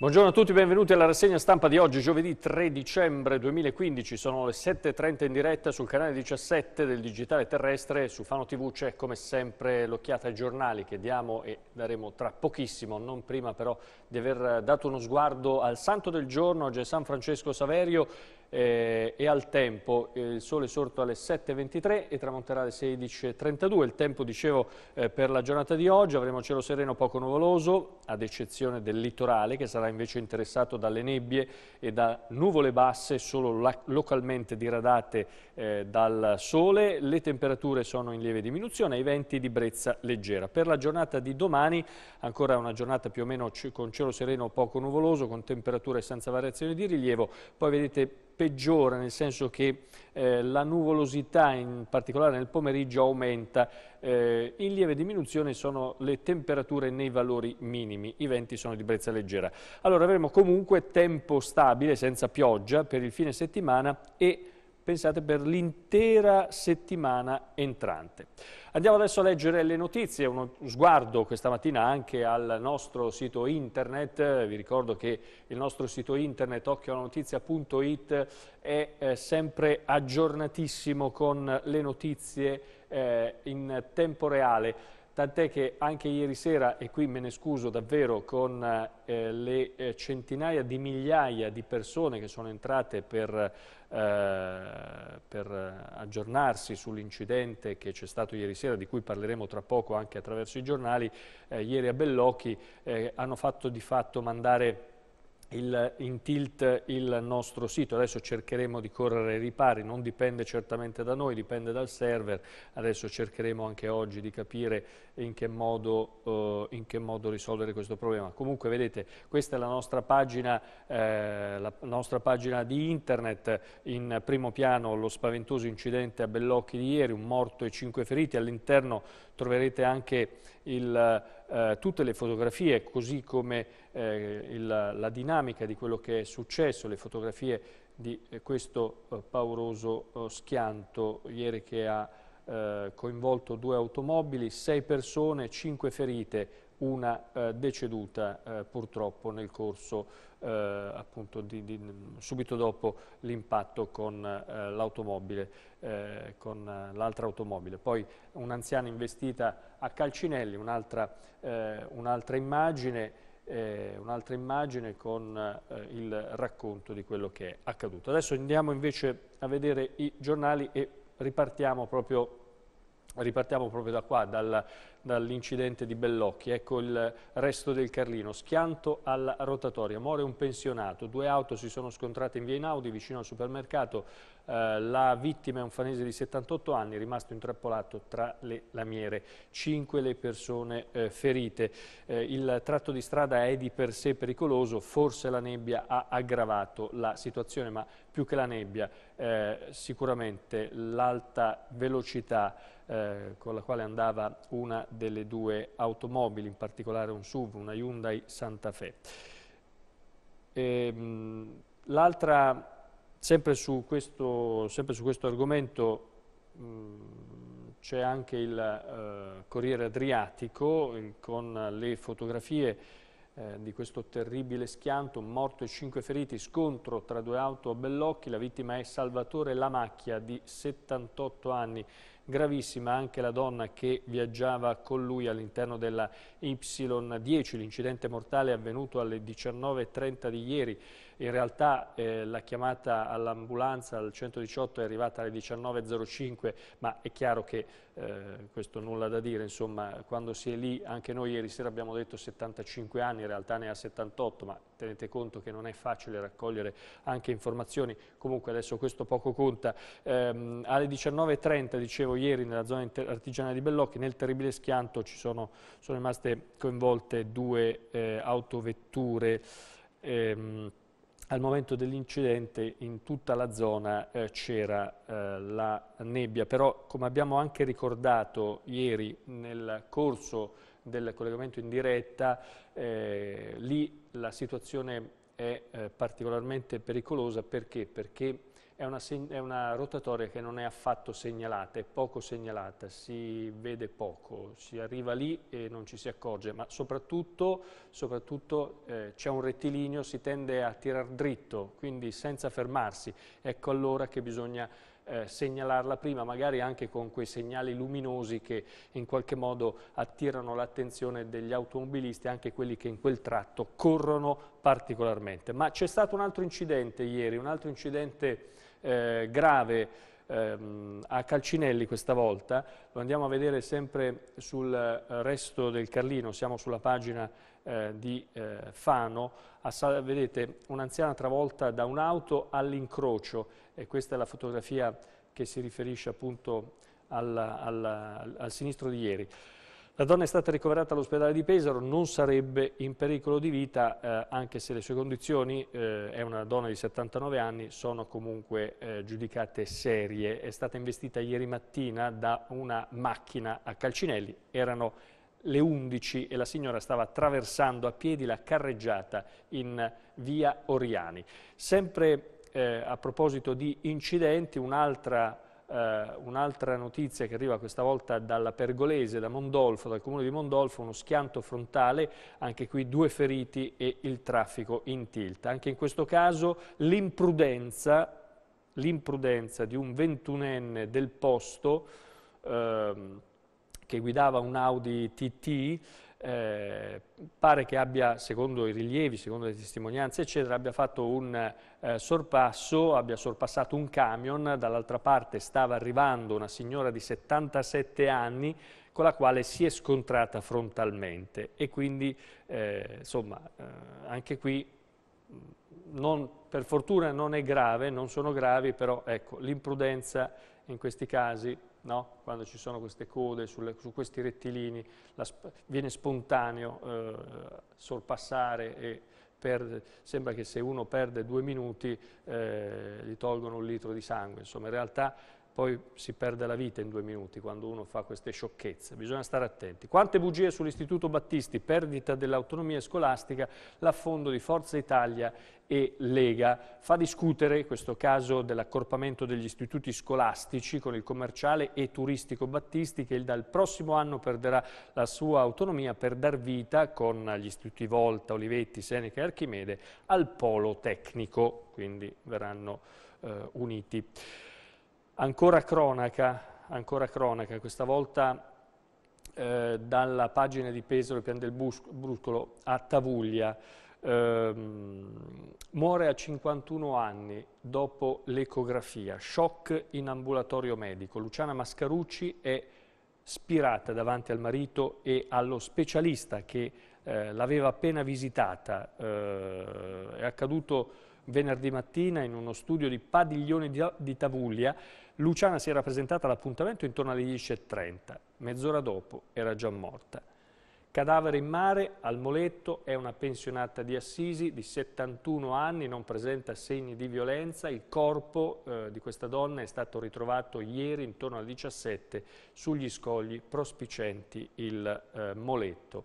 Buongiorno a tutti, benvenuti alla rassegna stampa di oggi, giovedì 3 dicembre 2015, sono le 7.30 in diretta sul canale 17 del Digitale Terrestre, su Fano TV c'è come sempre l'occhiata ai giornali che diamo e daremo tra pochissimo, non prima però di aver dato uno sguardo al santo del giorno, oggi è San Francesco Saverio eh, e al tempo eh, il sole è sorto alle 7.23 e tramonterà alle 16.32. Il tempo, dicevo, eh, per la giornata di oggi avremo cielo sereno poco nuvoloso, ad eccezione del litorale che sarà invece interessato dalle nebbie e da nuvole basse solo localmente diradate eh, dal sole. Le temperature sono in lieve diminuzione, i venti di brezza leggera. Per la giornata di domani ancora una giornata più o meno con cielo sereno poco nuvoloso, con temperature senza variazioni di rilievo. Poi vedete peggiora, nel senso che eh, la nuvolosità, in particolare nel pomeriggio, aumenta. Eh, in lieve diminuzione sono le temperature nei valori minimi, i venti sono di brezza leggera. Allora avremo comunque tempo stabile, senza pioggia, per il fine settimana e pensate per l'intera settimana entrante. Andiamo adesso a leggere le notizie, uno sguardo questa mattina anche al nostro sito internet, vi ricordo che il nostro sito internet occhiolanotizia.it è eh, sempre aggiornatissimo con le notizie eh, in tempo reale tant'è che anche ieri sera, e qui me ne scuso davvero, con eh, le eh, centinaia di migliaia di persone che sono entrate per, eh, per aggiornarsi sull'incidente che c'è stato ieri sera, di cui parleremo tra poco anche attraverso i giornali, eh, ieri a Bellocchi eh, hanno fatto di fatto mandare il, in tilt il nostro sito, adesso cercheremo di correre ai ripari, non dipende certamente da noi, dipende dal server, adesso cercheremo anche oggi di capire in che modo, eh, in che modo risolvere questo problema. Comunque vedete, questa è la nostra pagina, eh, la nostra pagina di internet, in primo piano lo spaventoso incidente a Bellocchi di ieri, un morto e cinque feriti, all'interno troverete anche il eh, tutte le fotografie, così come eh, il, la dinamica di quello che è successo, le fotografie di eh, questo eh, pauroso eh, schianto ieri che ha eh, coinvolto due automobili, sei persone, cinque ferite, una deceduta purtroppo nel corso di eh, appunto di, di, subito dopo l'impatto con eh, l'automobile, eh, con l'altra automobile. Poi un'anziana investita a calcinelli, un'altra un immagine eh, un'altra immagine con eh, il racconto di quello che è accaduto. Adesso andiamo invece a vedere i giornali e ripartiamo proprio, ripartiamo proprio da qua, dal, dall'incidente di Bellocchi. Ecco il resto del Carlino, schianto alla rotatoria, muore un pensionato, due auto si sono scontrate in via Inaudi vicino al supermercato, eh, la vittima è un fanese di 78 anni, rimasto intrappolato tra le lamiere, Cinque le persone eh, ferite. Eh, il tratto di strada è di per sé pericoloso, forse la nebbia ha aggravato la situazione, ma più che la nebbia eh, sicuramente l'alta velocità eh, con la quale andava una delle due automobili, in particolare un SUV, una Hyundai Santa Fe. Ehm, l'altra, sempre, sempre, su questo argomento, mm, c'è anche il eh, Corriere Adriatico eh, con le fotografie eh, di questo terribile schianto, morto e cinque feriti, scontro tra due auto a Bellocchi, la vittima è Salvatore Lamacchia di 78 anni, gravissima anche la donna che viaggiava con lui all'interno della Y10, l'incidente mortale è avvenuto alle 19.30 di ieri, in realtà eh, la chiamata all'ambulanza al 118 è arrivata alle 19.05, ma è chiaro che eh, questo nulla da dire, insomma, quando si è lì, anche noi ieri sera abbiamo detto 75 anni, in realtà ne ha 78, ma tenete conto che non è facile raccogliere anche informazioni, comunque adesso questo poco conta. Ehm, alle 19.30, dicevo ieri, nella zona artigianale di Bellocchi, nel terribile schianto ci sono, sono rimaste coinvolte due eh, autovetture. Ehm, al momento dell'incidente in tutta la zona eh, c'era eh, la nebbia, però come abbiamo anche ricordato ieri nel corso del collegamento in diretta, eh, lì la situazione è eh, particolarmente pericolosa perché? Perché è una, è una, rotatoria che non è affatto segnalata, è poco segnalata, si vede poco, si arriva lì e non ci si accorge, ma soprattutto, soprattutto eh, c'è un rettilineo, si tende a tirar dritto, quindi senza fermarsi. Ecco allora che bisogna eh, segnalarla prima, magari anche con quei segnali luminosi che in qualche modo attirano l'attenzione degli automobilisti, anche quelli che in quel tratto corrono particolarmente. Ma c'è stato un altro incidente ieri, un altro incidente eh, grave ehm, a Calcinelli questa volta, lo andiamo a vedere sempre sul eh, resto del Carlino, siamo sulla pagina eh, di eh, Fano, a, vedete un'anziana travolta da un'auto all'incrocio e questa è la fotografia che si riferisce appunto alla, alla, al sinistro di ieri. La donna è stata ricoverata all'ospedale di Pesaro, non sarebbe in pericolo di vita eh, anche se le sue condizioni, eh, è una donna di 79 anni, sono comunque eh, giudicate serie. È stata investita ieri mattina da una macchina a Calcinelli, erano le 11 e la signora stava attraversando a piedi la carreggiata in via Oriani. Sempre eh, a proposito di incidenti, un'altra eh, un'altra notizia che arriva questa volta dalla Pergolese, da Mondolfo, dal comune di Mondolfo, uno schianto frontale, anche qui due feriti e il traffico in tilt. Anche in questo caso l'imprudenza di un ventunenne del posto eh, che guidava un Audi TT eh, pare che abbia, secondo i rilievi, secondo le testimonianze, eccetera, abbia fatto un eh, sorpasso, abbia sorpassato un camion, dall'altra parte stava arrivando una signora di 77 anni con la quale si è scontrata frontalmente e quindi, eh, insomma, eh, anche qui mm, non, per fortuna non è grave, non sono gravi, però ecco, l'imprudenza in questi casi no? quando ci sono queste code sulle, su questi rettilini, sp viene spontaneo eh, sorpassare e perde, sembra che se uno perde due minuti eh, gli tolgono un litro di sangue, insomma in realtà poi si perde la vita in due minuti quando uno fa queste sciocchezze, bisogna stare attenti. Quante bugie sull'Istituto Battisti, perdita dell'autonomia scolastica, l'affondo di Forza Italia e Lega. Fa discutere questo caso dell'accorpamento degli istituti scolastici con il commerciale e turistico Battisti che dal prossimo anno perderà la sua autonomia per dar vita con gli istituti Volta, Olivetti, Seneca e Archimede al polo tecnico, quindi verranno eh, uniti. Ancora cronaca, ancora cronaca questa volta eh, dalla pagina di Pesaro, Pian del Bruscolo, a Tavuglia. Eh, muore a 51 anni dopo l'ecografia, shock in ambulatorio medico. Luciana Mascarucci è spirata davanti al marito e allo specialista che eh, l'aveva appena visitata. Eh, è accaduto venerdì mattina in uno studio di Padiglione di, di Tavuglia Luciana si era presentata all'appuntamento intorno alle 10.30, mezz'ora dopo era già morta. Cadavere in mare, al Moletto, è una pensionata di Assisi di 71 anni, non presenta segni di violenza. Il corpo eh, di questa donna è stato ritrovato ieri intorno alle 17 sugli scogli prospicenti il eh, Moletto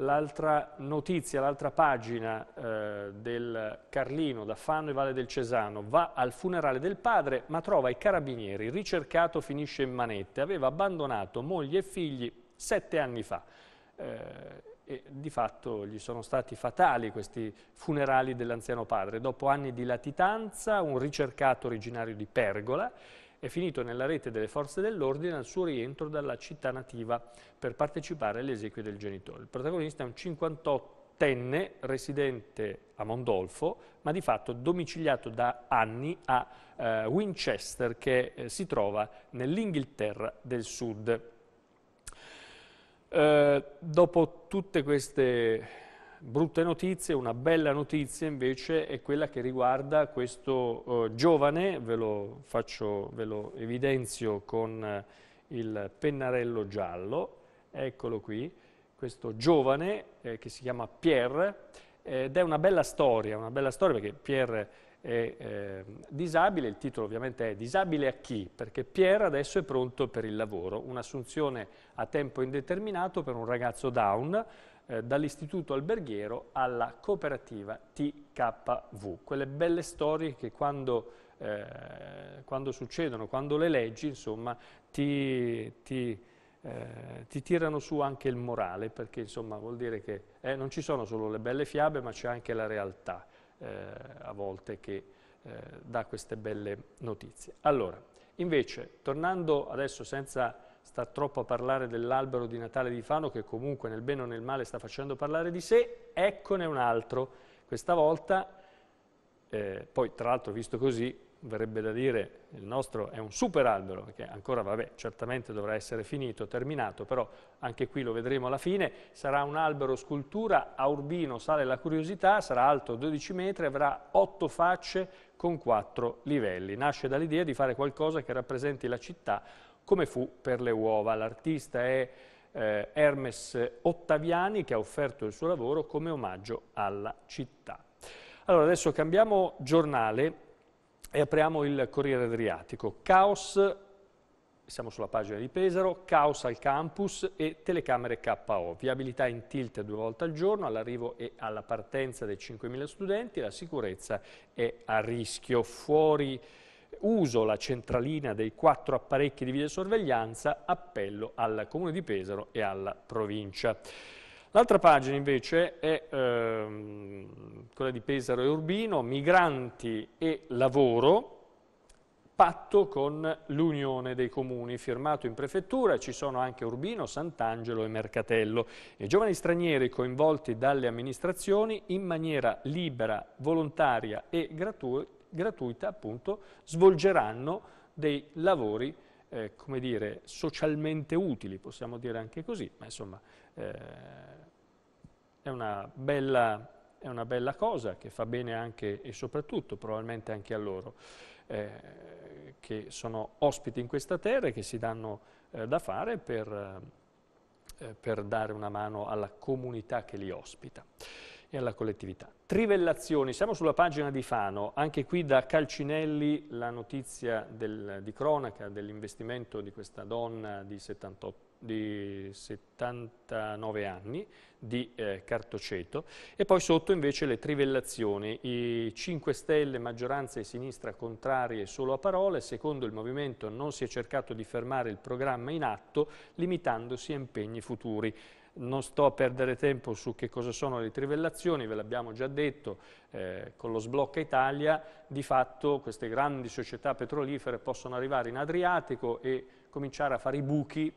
l'altra notizia, l'altra pagina eh, del Carlino da Fanno e Valle del Cesano, va al funerale del padre ma trova i carabinieri, ricercato finisce in manette, aveva abbandonato moglie e figli sette anni fa. Eh, e di fatto gli sono stati fatali questi funerali dell'anziano padre. Dopo anni di latitanza, un ricercato originario di Pergola, è finito nella rete delle forze dell'ordine al suo rientro dalla città nativa per partecipare alle esequie del genitore. Il protagonista è un 58enne residente a Mondolfo, ma di fatto domiciliato da anni a eh, Winchester, che eh, si trova nell'Inghilterra del Sud. Eh, dopo tutte queste brutte notizie, una bella notizia invece è quella che riguarda questo eh, giovane, ve lo, faccio, ve lo evidenzio con eh, il pennarello giallo, eccolo qui, questo giovane eh, che si chiama Pierre, ed è una bella storia, una bella storia perché Pierre è eh, disabile, il titolo ovviamente è Disabile a chi? Perché Pierre adesso è pronto per il lavoro, un'assunzione a tempo indeterminato per un ragazzo down, eh, dall'istituto alberghiero alla cooperativa TKV. Quelle belle storie che quando, eh, quando succedono, quando le leggi, insomma, ti, ti, eh, ti, tirano su anche il morale, perché insomma vuol dire che eh, non ci sono solo le belle fiabe, ma c'è anche la realtà eh, a volte che dà queste belle notizie. Allora, invece, tornando adesso senza sta troppo a parlare dell'albero di Natale di Fano che comunque nel bene o nel male sta facendo parlare di sé, eccone un altro. Questa volta, eh, poi tra l'altro visto così, verrebbe da dire il nostro è un super albero, che ancora vabbè, certamente dovrà essere finito, terminato, però anche qui lo vedremo alla fine, sarà un albero scultura, a Urbino sale la curiosità, sarà alto 12 metri, avrà 8 facce con 4 livelli. Nasce dall'idea di fare qualcosa che rappresenti la città come fu per le uova. L'artista è eh, Hermes Ottaviani che ha offerto il suo lavoro come omaggio alla città. Allora adesso cambiamo giornale e apriamo il Corriere Adriatico. Caos, siamo sulla pagina di Pesaro, caos al campus e telecamere KO. Viabilità in tilt due volte al giorno, all'arrivo e alla partenza dei 5.000 studenti, la sicurezza è a rischio. Fuori uso la centralina dei quattro apparecchi di videosorveglianza, appello al Comune di Pesaro e alla provincia. L'altra pagina invece è ehm, quella di Pesaro e Urbino, migranti e lavoro, patto con l'Unione dei Comuni, firmato in prefettura, ci sono anche Urbino, Sant'Angelo e Mercatello. I giovani stranieri coinvolti dalle amministrazioni in maniera libera, volontaria e gratuita gratuita appunto svolgeranno dei lavori eh, come dire, socialmente utili, possiamo dire anche così, ma insomma eh, è, una bella, è, una bella, cosa che fa bene anche e soprattutto probabilmente anche a loro, eh, che sono ospiti in questa terra e che si danno eh, da fare per, eh, per dare una mano alla comunità che li ospita e alla collettività. Trivellazioni, siamo sulla pagina di Fano, anche qui da Calcinelli la notizia del, di cronaca dell'investimento di questa donna di, 78, di 79 anni di eh, Cartoceto e poi sotto invece le trivellazioni, i 5 Stelle, maggioranza e sinistra contrarie solo a parole, secondo il movimento non si è cercato di fermare il programma in atto limitandosi a impegni futuri. Non sto a perdere tempo su che cosa sono le trivellazioni, ve l'abbiamo già detto, eh, con lo sblocca Italia di fatto queste grandi società petrolifere possono arrivare in Adriatico e cominciare a fare i buchi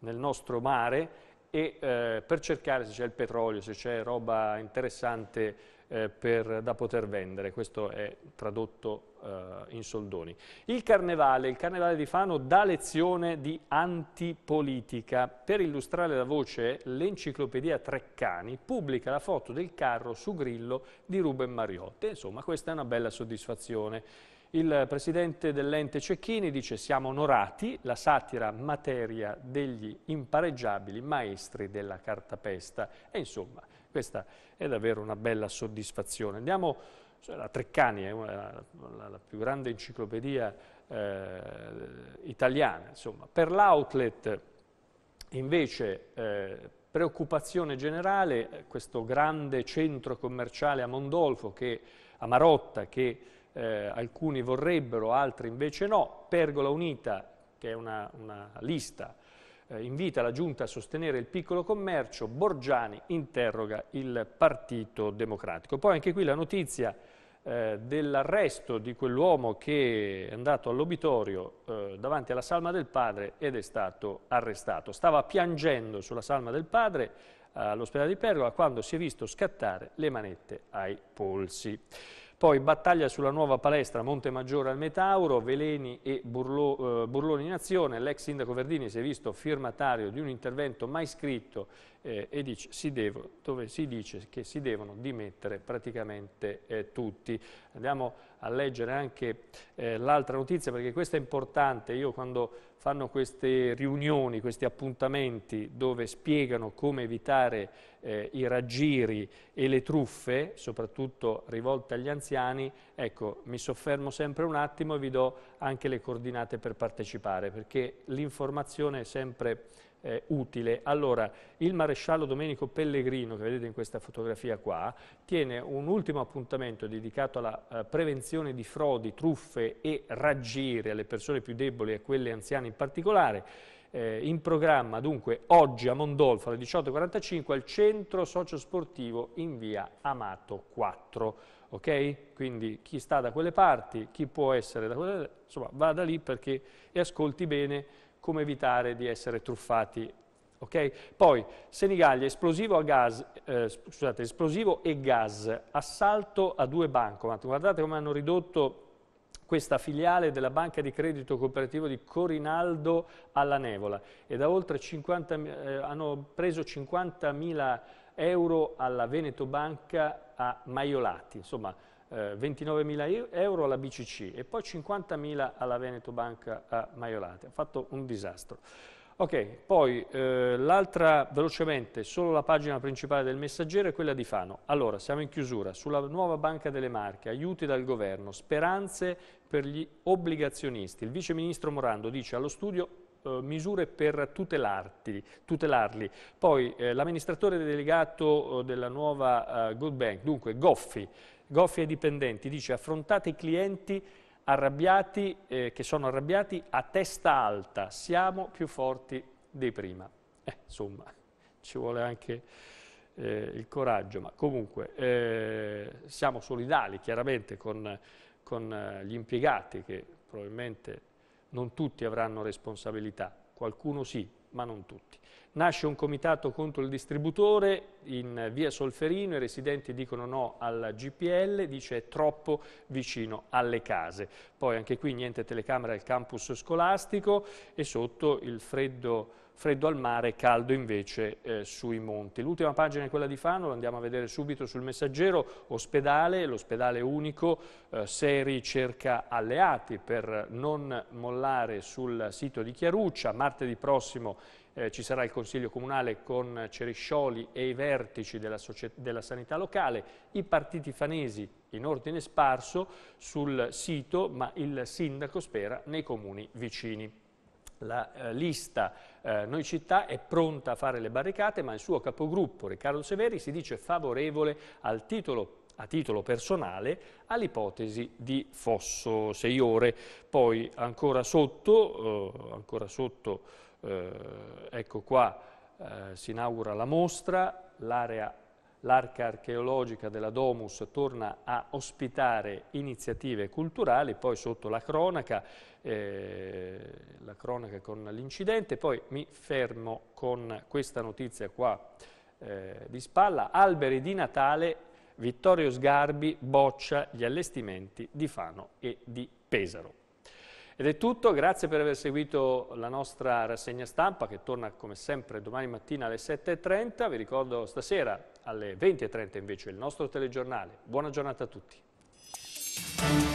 nel nostro mare e eh, per cercare se c'è il petrolio, se c'è roba interessante eh, per, da poter vendere, questo è tradotto eh, in soldoni. Il carnevale, il carnevale di Fano dà lezione di antipolitica. Per illustrare la voce, l'enciclopedia Treccani pubblica la foto del carro su grillo di Ruben Mariotte. Insomma, questa è una bella soddisfazione. Il presidente dell'ente Cecchini dice siamo onorati, la satira materia degli impareggiabili maestri della cartapesta. E insomma, questa è davvero una bella soddisfazione. Andiamo cioè, a Treccani è una, la, la, la più grande enciclopedia eh, italiana. Insomma. Per l'outlet invece eh, preoccupazione generale, eh, questo grande centro commerciale a Mondolfo, che, a Marotta, che eh, alcuni vorrebbero, altri invece no, Pergola Unita, che è una, una lista eh, invita la Giunta a sostenere il piccolo commercio, Borgiani interroga il Partito Democratico. Poi anche qui la notizia eh, dell'arresto di quell'uomo che è andato all'obitorio eh, davanti alla salma del padre ed è stato arrestato. Stava piangendo sulla salma del padre eh, all'ospedale di Pergola quando si è visto scattare le manette ai polsi. Poi battaglia sulla nuova palestra Monte Maggiore al Metauro, Veleni e Burlo, eh, Burloni in azione. L'ex sindaco Verdini si è visto firmatario di un intervento mai scritto eh, e dice, si devo, dove si dice che si devono dimettere praticamente eh, tutti. Andiamo a leggere anche eh, l'altra notizia perché questa è importante, io quando fanno queste riunioni, questi appuntamenti dove spiegano come evitare eh, i raggiri e le truffe, soprattutto rivolte agli anziani, ecco, mi soffermo sempre un attimo e vi do anche le coordinate per partecipare perché l'informazione è sempre eh, utile. Allora, il maresciallo Domenico Pellegrino, che vedete in questa fotografia qua, tiene un ultimo appuntamento dedicato alla eh, prevenzione di frodi, truffe e raggiri alle persone più deboli e a quelle anziane in particolare. Eh, in programma dunque oggi a Mondolfo alle 18.45 al centro sociosportivo in via Amato 4. Okay? Quindi chi sta da quelle parti, chi può essere da quelle, insomma vada lì perché, e ascolti bene come evitare di essere truffati. Okay? Poi, Senigallia, esplosivo, gas, eh, scusate, esplosivo e gas, assalto a due bancomat. Guardate come hanno ridotto questa filiale della banca di credito cooperativo di Corinaldo alla Nevola e da oltre 50, eh, hanno preso 50.000 euro alla Veneto Banca a Maiolati. Insomma, eh, 29.000 euro alla BCC e poi 50.000 alla Veneto Banca a Maiolate. Ha fatto un disastro. Ok, poi eh, l'altra, velocemente, solo la pagina principale del messaggero è quella di Fano. Allora, siamo in chiusura, sulla nuova Banca delle Marche, aiuti dal governo, speranze per gli obbligazionisti. Il vice ministro Morando dice allo studio eh, misure per tutelarti, tutelarli. Poi eh, l'amministratore delegato eh, della nuova eh, Good Bank, dunque Goffi, Goffi ai dipendenti, dice affrontate i clienti arrabbiati, eh, che sono arrabbiati a testa alta, siamo più forti di prima. Eh, insomma, ci vuole anche eh, il coraggio, ma comunque eh, siamo solidali chiaramente con, con eh, gli impiegati che probabilmente non tutti avranno responsabilità, qualcuno sì, ma non tutti. Nasce un comitato contro il distributore in via Solferino, i residenti dicono no al GPL, dice è troppo vicino alle case. Poi anche qui niente telecamera al campus scolastico e sotto il freddo, freddo al mare, caldo invece eh, sui monti. L'ultima pagina è quella di Fano, lo andiamo a vedere subito sul messaggero, ospedale, l'ospedale unico, eh, Seri cerca alleati per non mollare sul sito di Chiaruccia, martedì prossimo eh, ci sarà il Consiglio Comunale con Ceriscioli e i vertici della, della, sanità locale, i partiti fanesi in ordine sparso sul sito, ma il sindaco spera nei comuni vicini. La eh, lista eh, Noi Città è pronta a fare le barricate, ma il suo capogruppo Riccardo Severi si dice favorevole al titolo a titolo personale all'ipotesi di Fosso Seiore. Poi ancora sotto, eh, ancora sotto eh, ecco qua eh, si inaugura la mostra, l'arca archeologica della Domus torna a ospitare iniziative culturali, poi sotto la cronaca, eh, la cronaca con l'incidente, poi mi fermo con questa notizia qua eh, di spalla, alberi di Natale, Vittorio Sgarbi boccia gli allestimenti di Fano e di Pesaro. Ed è tutto, grazie per aver seguito la nostra rassegna stampa che torna come sempre domani mattina alle 7.30, vi ricordo stasera alle 20.30 invece il nostro telegiornale. Buona giornata a tutti.